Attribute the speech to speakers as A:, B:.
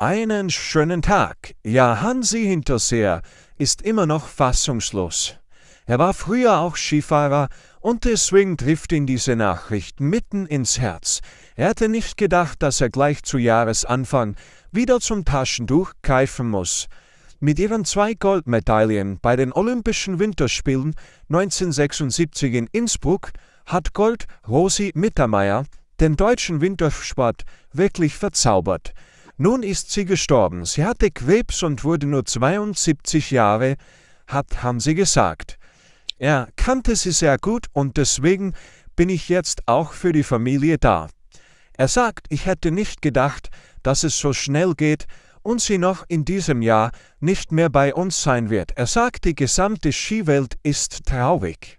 A: Einen schönen Tag. Ja, Hansi Hinterseer ist immer noch fassungslos. Er war früher auch Skifahrer und deswegen trifft ihn diese Nachricht mitten ins Herz. Er hätte nicht gedacht, dass er gleich zu Jahresanfang wieder zum Taschentuch greifen muss. Mit ihren zwei Goldmedaillen bei den Olympischen Winterspielen 1976 in Innsbruck hat Gold Rosi Mittermeier den deutschen Wintersport wirklich verzaubert. Nun ist sie gestorben. Sie hatte Krebs und wurde nur 72 Jahre, hat, haben sie gesagt. Er kannte sie sehr gut und deswegen bin ich jetzt auch für die Familie da. Er sagt, ich hätte nicht gedacht, dass es so schnell geht und sie noch in diesem Jahr nicht mehr bei uns sein wird. Er sagt, die gesamte Skiwelt ist traurig.